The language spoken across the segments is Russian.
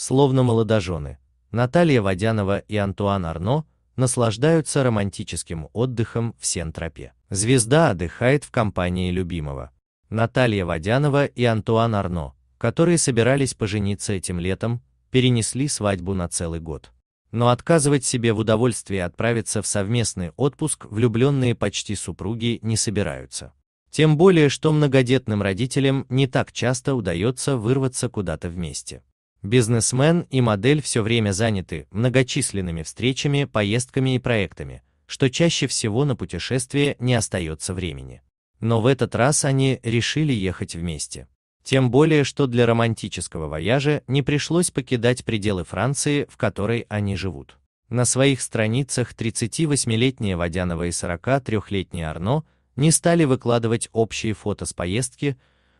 Словно молодожены, Наталья Водянова и Антуан Арно наслаждаются романтическим отдыхом в Сентропе. Звезда отдыхает в компании любимого. Наталья Водянова и Антуан Арно, которые собирались пожениться этим летом, перенесли свадьбу на целый год. Но отказывать себе в удовольствии отправиться в совместный отпуск влюбленные почти супруги не собираются. Тем более, что многодетным родителям не так часто удается вырваться куда-то вместе. Бизнесмен и модель все время заняты многочисленными встречами, поездками и проектами, что чаще всего на путешествие не остается времени. Но в этот раз они решили ехать вместе. Тем более, что для романтического вояжа не пришлось покидать пределы Франции, в которой они живут. На своих страницах 38-летняя Водянова и 43-летняя Арно не стали выкладывать общие фото с поездки,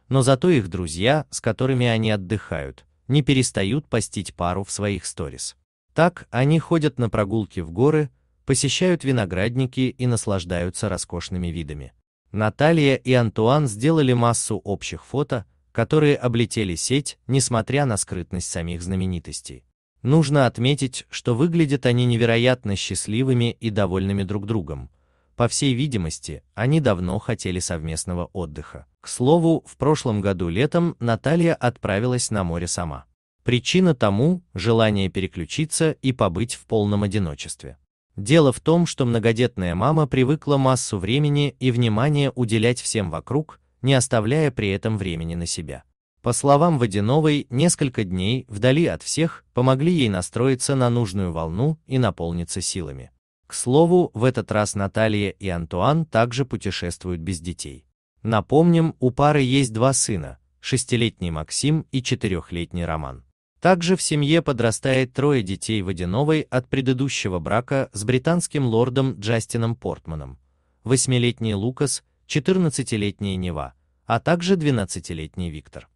но зато их друзья, с которыми они отдыхают, не перестают постить пару в своих сторис. Так они ходят на прогулки в горы, посещают виноградники и наслаждаются роскошными видами. Наталья и Антуан сделали массу общих фото, которые облетели сеть, несмотря на скрытность самих знаменитостей. Нужно отметить, что выглядят они невероятно счастливыми и довольными друг другом, по всей видимости, они давно хотели совместного отдыха. К слову, в прошлом году летом Наталья отправилась на море сама. Причина тому – желание переключиться и побыть в полном одиночестве. Дело в том, что многодетная мама привыкла массу времени и внимания уделять всем вокруг, не оставляя при этом времени на себя. По словам Водяновой, несколько дней, вдали от всех, помогли ей настроиться на нужную волну и наполниться силами. К слову, в этот раз Наталья и Антуан также путешествуют без детей. Напомним, у пары есть два сына, шестилетний Максим и четырехлетний Роман. Также в семье подрастает трое детей Водяновой от предыдущего брака с британским лордом Джастином Портманом, восьмилетний Лукас, 14-летняя Нева, а также 12-летний Виктор.